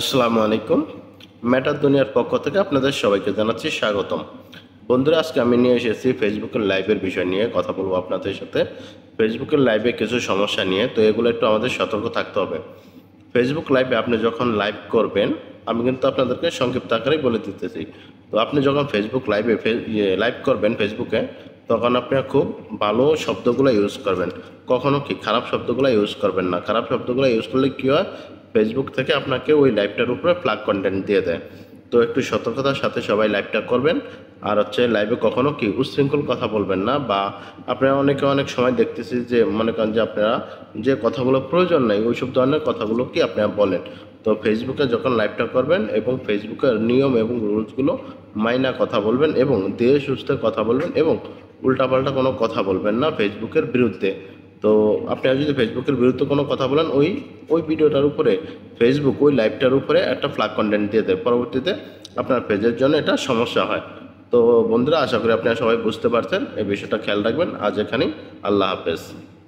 আসসালামু আলাইকুম ম্যাটার দুনিয়ার পক্ষ থেকে আপনাদের সবাইকে জানাচ্ছি স্বাগতম বন্ধুরা আজকে আমি নিয়ে এসেছি ফেসবুকের লাইভের বিষয় নিয়ে কথা বলবো আপনাদের সাথে ফেসবুকের লাইভে কিছু সমস্যা নিয়ে তো এগুলো একটু আমাদের সতর্ক থাকতে হবে ফেসবুক লাইভে আপনি যখন লাইভ করবেন আমি কিন্তু আপনাদেরকে সংক্ষিপ্ত আকারে বলে দিতেছি তো আপনি যখন ফেসবুক লাইভে ইয়ে, লাইভ করবেন ফেসবুকে তখন আপনি খুব ভালো শব্দগুলো ইউজ করবেন কখনো কি খারাপ শব্দগুলো ইউজ করবেন না খারাপ শব্দগুলো ইউজ করলে কী হয় ফেসবুক থেকে আপনাকে ওই লাইভটার উপরে প্লাগ কন্টেন্ট দিয়ে দেয় তো একটু সতর্কতার সাথে সবাই লাইভটা করবেন আর হচ্ছে লাইভে কখনো কি উশৃঙ্খল কথা বলবেন না বা আপনারা অনেকে অনেক সময় দেখতেছি যে মনে করেন যে আপনারা যে কথাগুলো প্রয়োজন নাই ওইসব ধরনের কথাগুলো কি আপনারা বলেন তো ফেসবুকে যখন লাইভটা করবেন এবং ফেসবুকের নিয়ম এবং রুলসগুলো মাইনা কথা বলবেন এবং দেহ সুস্থে কথা বলবেন এবং উল্টাপাল্টা কোনো কথা বলবেন না ফেসবুকের বিরুদ্ধে তো আপনারা যদি ফেসবুকের বিরুদ্ধে কোনো কথা বলেন ওই ওই ভিডিওটার উপরে ফেসবুক ওই লাইভটার উপরে একটা ফ্ল্যাগ কন্টেন্ট দিয়ে দেয় পরবর্তীতে আপনার পেজের জন্য এটা সমস্যা হয় তো বন্ধুরা আশা করি আপনারা সবাই বুঝতে পারছেন এই বিষয়টা খেয়াল রাখবেন আজ এখানেই আল্লাহ হাফেজ